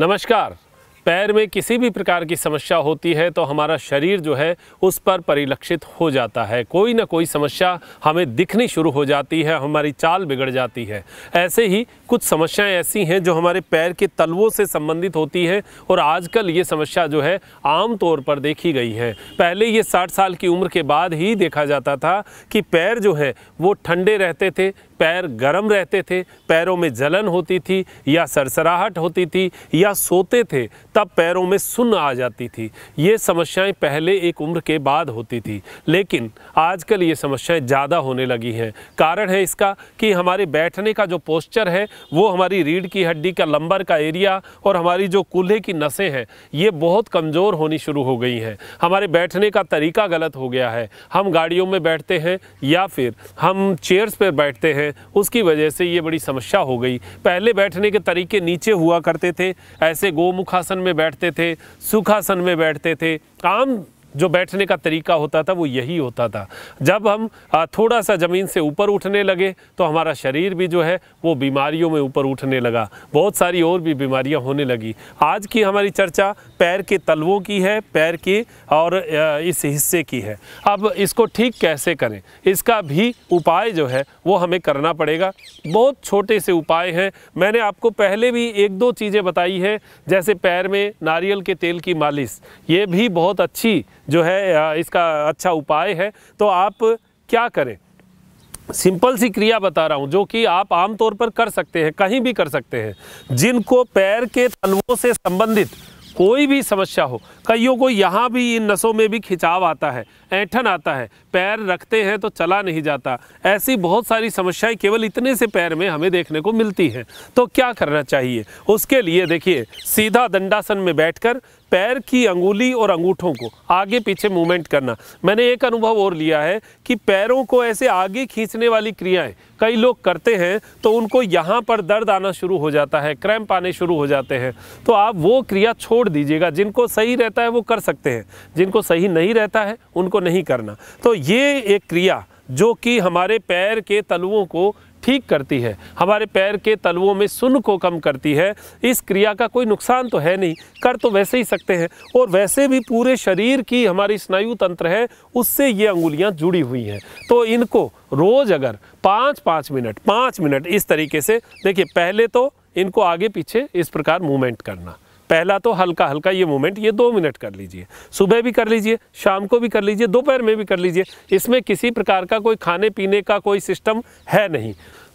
नमस्कार पैर में किसी भी प्रकार की समस्या होती है तो हमारा शरीर जो है उस पर परिलक्षित हो जाता है कोई ना कोई समस्या हमें दिखनी शुरू हो जाती है हमारी चाल बिगड़ जाती है ऐसे ही कुछ समस्याएं ऐसी हैं जो हमारे पैर के तलवों से संबंधित होती हैं और आजकल ये समस्या जो है आम तौर पर देखी गई है पहले ये साठ साल की उम्र के बाद ही देखा जाता था कि पैर जो है वो ठंडे रहते थे पैर गर्म रहते थे पैरों में जलन होती थी या सरसराहट होती थी या सोते थे तब पैरों में सुन्न आ जाती थी ये समस्याएं पहले एक उम्र के बाद होती थी लेकिन आजकल ये समस्याएं ज़्यादा होने लगी हैं कारण है इसका कि हमारे बैठने का जो पोस्चर है वो हमारी रीढ़ की हड्डी का लंबर का एरिया और हमारी जो कूल्हे की नसें हैं ये बहुत कमज़ोर होनी शुरू हो गई हैं हमारे बैठने का तरीका गलत हो गया है हम गाड़ियों में बैठते हैं या फिर हम चेयर्स पर बैठते हैं उसकी वजह से ये बड़ी समस्या हो गई पहले बैठने के तरीके नीचे हुआ करते थे ऐसे गोमुखासन में बैठते थे सुखासन में बैठते थे आम जो बैठने का तरीका होता था वो यही होता था जब हम थोड़ा सा ज़मीन से ऊपर उठने लगे तो हमारा शरीर भी जो है वो बीमारियों में ऊपर उठने लगा बहुत सारी और भी बीमारियां होने लगी आज की हमारी चर्चा पैर के तलवों की है पैर के और इस हिस्से की है अब इसको ठीक कैसे करें इसका भी उपाय जो है वो हमें करना पड़ेगा बहुत छोटे से उपाय हैं मैंने आपको पहले भी एक दो चीज़ें बताई हैं जैसे पैर में नारियल के तेल की मालिश ये भी बहुत अच्छी जो है इसका अच्छा उपाय है तो आप क्या करें सिंपल सी क्रिया बता रहा हूँ जो कि आप आमतौर पर कर सकते हैं कहीं भी कर सकते हैं जिनको पैर के तलवों से संबंधित कोई भी समस्या हो कईयों को यहाँ भी इन नसों में भी खिंचाव आता है ऐठन आता है पैर रखते हैं तो चला नहीं जाता ऐसी बहुत सारी समस्याएं केवल इतने से पैर में हमें देखने को मिलती हैं तो क्या करना चाहिए उसके लिए देखिए सीधा दंडासन में बैठकर पैर की अंगुली और अंगूठों को आगे पीछे मूवमेंट करना मैंने एक अनुभव और लिया है कि पैरों को ऐसे आगे खींचने वाली क्रियाएं कई लोग करते हैं तो उनको यहाँ पर दर्द आना शुरू हो जाता है क्रैम्प आने शुरू हो जाते हैं तो आप वो क्रिया छोड़ दीजिएगा जिनको सही रहता है वो कर सकते हैं जिनको सही नहीं रहता है उनको नहीं करना तो ये एक क्रिया जो कि हमारे पैर के तलुओं को ठीक करती है हमारे पैर के तलुओं में सुन को कम करती है इस क्रिया का कोई नुकसान तो है नहीं कर तो वैसे ही सकते हैं और वैसे भी पूरे शरीर की हमारी स्नायु तंत्र है उससे ये अंगुलियां जुड़ी हुई हैं तो इनको रोज़ अगर पाँच पाँच मिनट पाँच मिनट इस तरीके से देखिए पहले तो इनको आगे पीछे इस प्रकार मूवमेंट करना पहला तो हल्का हल्का ये मूवमेंट ये दो मिनट कर लीजिए सुबह भी कर लीजिए शाम को भी कर लीजिए दोपहर में भी कर लीजिए इसमें किसी प्रकार का कोई खाने पीने का कोई सिस्टम है नहीं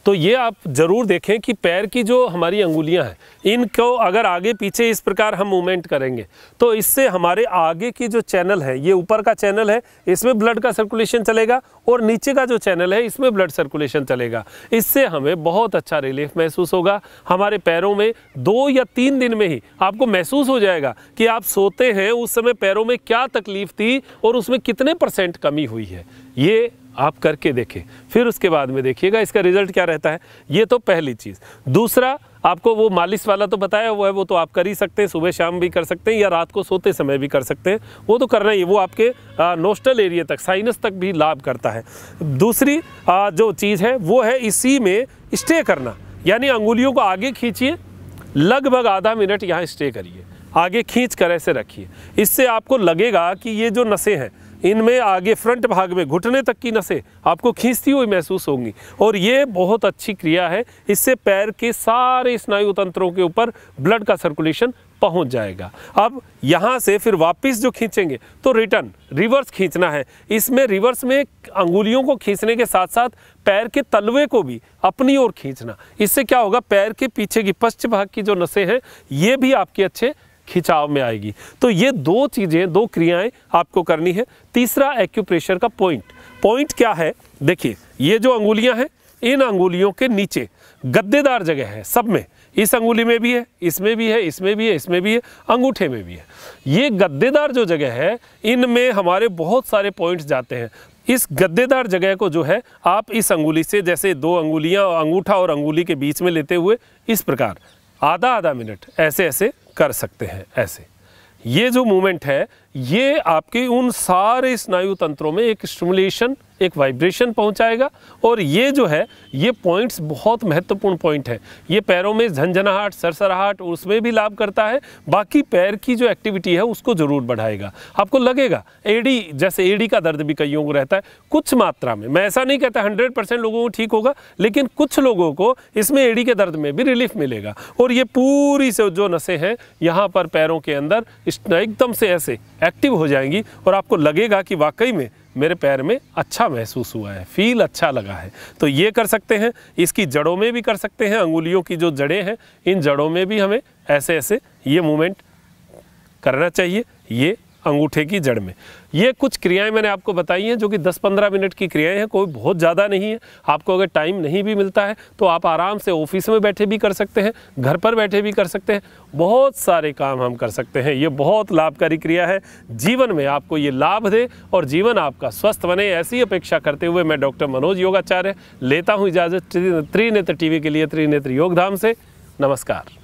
तो ये आप ज़रूर देखें कि पैर की जो हमारी अंगुलियां हैं इनको अगर आगे पीछे इस प्रकार हम मूवमेंट करेंगे तो इससे हमारे आगे की जो चैनल है ये ऊपर का चैनल है इसमें ब्लड का सर्कुलेशन चलेगा और नीचे का जो चैनल है इसमें ब्लड सर्कुलेशन चलेगा इससे हमें बहुत अच्छा रिलीफ महसूस होगा हमारे पैरों में दो या तीन दिन में ही आपको महसूस हो जाएगा कि आप सोते हैं उस समय पैरों में क्या तकलीफ थी और उसमें कितने परसेंट कमी हुई है ये आप करके देखें फिर उसके बाद में देखिएगा इसका रिजल्ट क्या रहता है ये तो पहली चीज़ दूसरा आपको वो मालिश वाला तो बताया हुआ है वो तो आप कर ही सकते हैं सुबह शाम भी कर सकते हैं या रात को सोते समय भी कर सकते हैं वो तो करना ही वो आपके नोस्टल एरिया तक साइनस तक भी लाभ करता है दूसरी आ, जो चीज़ है वो है इसी में स्टे करना यानी अंगुलियों को आगे खींचिए लगभग आधा मिनट यहाँ स्टे करिए आगे खींच कर ऐसे रखिए इससे आपको लगेगा कि ये जो नशे हैं इनमें आगे फ्रंट भाग में घुटने तक की नसें आपको खींचती हुई महसूस होंगी और ये बहुत अच्छी क्रिया है इससे पैर के सारे स्नायु तंत्रों के ऊपर ब्लड का सर्कुलेशन पहुंच जाएगा अब यहाँ से फिर वापस जो खींचेंगे तो रिटर्न रिवर्स खींचना है इसमें रिवर्स में अंगुलियों को खींचने के साथ साथ पैर के तलवे को भी अपनी ओर खींचना इससे क्या होगा पैर के पीछे की पश्च भाग की जो नसें हैं ये भी आपके अच्छे खिंचाव में आएगी तो ये दो चीज़ें दो क्रियाएं आपको करनी है तीसरा एक्यूप्रेशर का पॉइंट पॉइंट क्या है देखिए ये जो अंगुलियां हैं इन अंगुलियों के नीचे गद्देदार जगह है सब में इस अंगुली में भी है इसमें भी है इसमें भी है इसमें भी है अंगूठे में भी है ये गद्देदार जो जगह है इनमें हमारे बहुत सारे पॉइंट्स जाते हैं इस गद्देदार जगह को जो है आप इस अंगुली से जैसे दो अंगुलियां अंगूठा और अंगुली के बीच में लेते हुए इस प्रकार आधा आधा मिनट ऐसे ऐसे कर सकते हैं ऐसे ये जो मूवमेंट है ये आपके उन सारे स्नायु तंत्रों में एक स्टिमुलेशन एक वाइब्रेशन पहुंचाएगा और ये जो है ये पॉइंट्स बहुत महत्वपूर्ण पॉइंट है ये पैरों में झंझनाहट सरसराहट उसमें भी लाभ करता है बाकी पैर की जो एक्टिविटी है उसको ज़रूर बढ़ाएगा आपको लगेगा एडी जैसे एडी का दर्द भी कईयों को रहता है कुछ मात्रा में मैं ऐसा नहीं कहता हंड्रेड परसेंट लोगों को ठीक होगा लेकिन कुछ लोगों को इसमें एडी के दर्द में भी रिलीफ मिलेगा और ये पूरी से जो नशे हैं यहाँ पर पैरों के अंदर एकदम से ऐसे एक्टिव हो जाएंगी और आपको लगेगा कि वाकई में मेरे पैर में अच्छा महसूस हुआ है फील अच्छा लगा है तो ये कर सकते हैं इसकी जड़ों में भी कर सकते हैं अंगुलियों की जो जड़ें हैं इन जड़ों में भी हमें ऐसे ऐसे ये मूवमेंट करना चाहिए ये अंगूठे की जड़ में ये कुछ क्रियाएं मैंने आपको बताई हैं जो कि 10-15 मिनट की क्रियाएं हैं कोई बहुत ज़्यादा नहीं है आपको अगर टाइम नहीं भी मिलता है तो आप आराम से ऑफिस में बैठे भी कर सकते हैं घर पर बैठे भी कर सकते हैं बहुत सारे काम हम कर सकते हैं ये बहुत लाभकारी क्रिया है जीवन में आपको ये लाभ दे और जीवन आपका स्वस्थ बने ऐसी अपेक्षा करते हुए मैं डॉक्टर मनोज योगाचार्य लेता हूँ इजाज़त त्रिनेत्र टी के लिए त्रिनेत्र योगधाम से नमस्कार